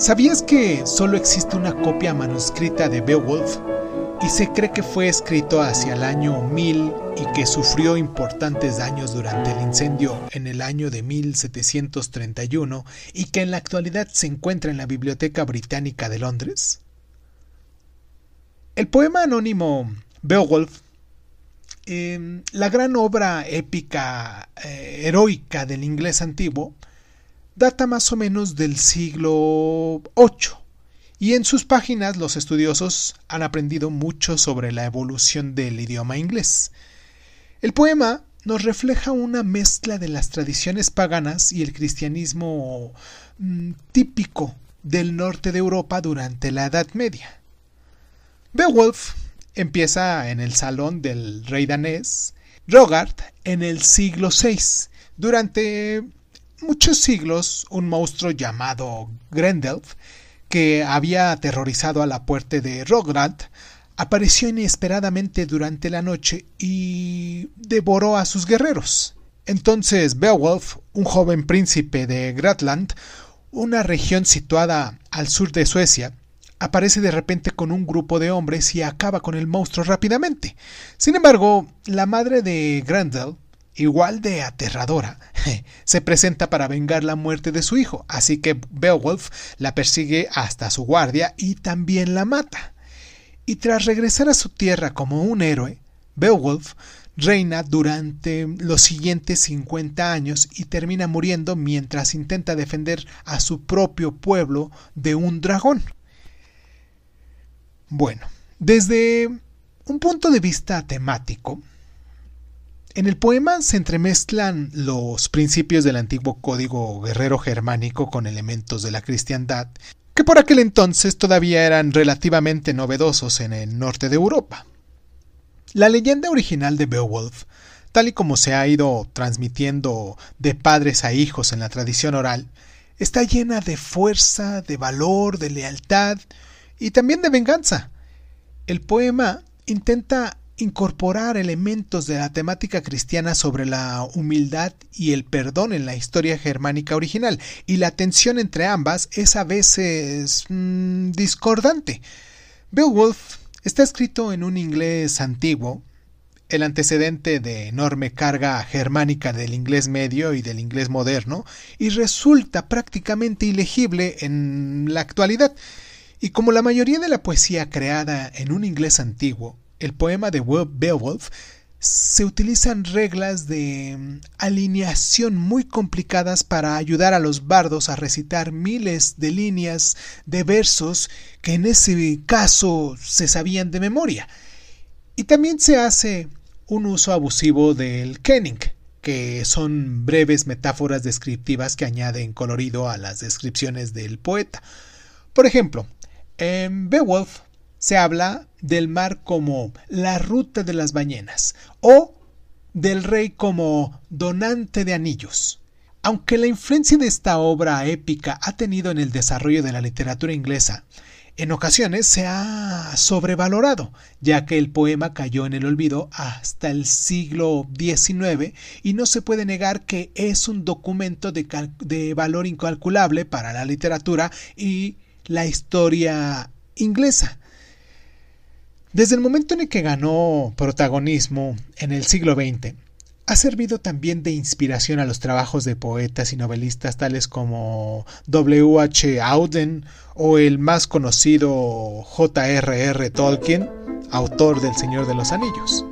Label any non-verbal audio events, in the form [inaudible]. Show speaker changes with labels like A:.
A: ¿Sabías que solo existe una copia manuscrita de Beowulf y se cree que fue escrito hacia el año 1000 y que sufrió importantes daños durante el incendio en el año de 1731 y que en la actualidad se encuentra en la Biblioteca Británica de Londres? El poema anónimo Beowulf, em, la gran obra épica eh, heroica del inglés antiguo, data más o menos del siglo VIII y en sus páginas los estudiosos han aprendido mucho sobre la evolución del idioma inglés. El poema nos refleja una mezcla de las tradiciones paganas y el cristianismo mm, típico del norte de Europa durante la Edad Media. Beowulf empieza en el salón del rey danés, Rogard en el siglo VI, durante muchos siglos un monstruo llamado Grendel, que había aterrorizado a la puerta de Rograd, apareció inesperadamente durante la noche y devoró a sus guerreros. Entonces Beowulf, un joven príncipe de Gratland, una región situada al sur de Suecia, aparece de repente con un grupo de hombres y acaba con el monstruo rápidamente. Sin embargo, la madre de Grendel, igual de aterradora, [laughs] se presenta para vengar la muerte de su hijo, así que Beowulf la persigue hasta su guardia y también la mata. Y tras regresar a su tierra como un héroe, Beowulf reina durante los siguientes 50 años y termina muriendo mientras intenta defender a su propio pueblo de un dragón. Bueno, desde un punto de vista temático, en el poema se entremezclan los principios del antiguo código guerrero germánico con elementos de la cristiandad, que por aquel entonces todavía eran relativamente novedosos en el norte de Europa. La leyenda original de Beowulf, tal y como se ha ido transmitiendo de padres a hijos en la tradición oral, está llena de fuerza, de valor, de lealtad y también de venganza. El poema intenta incorporar elementos de la temática cristiana sobre la humildad y el perdón en la historia germánica original, y la tensión entre ambas es a veces mm, discordante. Beowulf está escrito en un inglés antiguo, el antecedente de enorme carga germánica del inglés medio y del inglés moderno, y resulta prácticamente ilegible en la actualidad. Y como la mayoría de la poesía creada en un inglés antiguo, el poema de Beowulf, se utilizan reglas de mm, alineación muy complicadas para ayudar a los bardos a recitar miles de líneas de versos que en ese caso se sabían de memoria. Y también se hace un uso abusivo del kenning, que son breves metáforas descriptivas que añaden colorido a las descripciones del poeta. Por ejemplo, en Beowulf se habla del mar como la ruta de las ballenas o del rey como donante de anillos. Aunque la influencia de esta obra épica ha tenido en el desarrollo de la literatura inglesa, en ocasiones se ha sobrevalorado, ya que el poema cayó en el olvido hasta el siglo XIX y no se puede negar que es un documento de valor incalculable para la literatura y la historia inglesa. Desde el momento en el que ganó protagonismo en el siglo XX, ha servido también de inspiración a los trabajos de poetas y novelistas tales como W. H. Auden o el más conocido J.R.R. Tolkien, autor del Señor de los Anillos.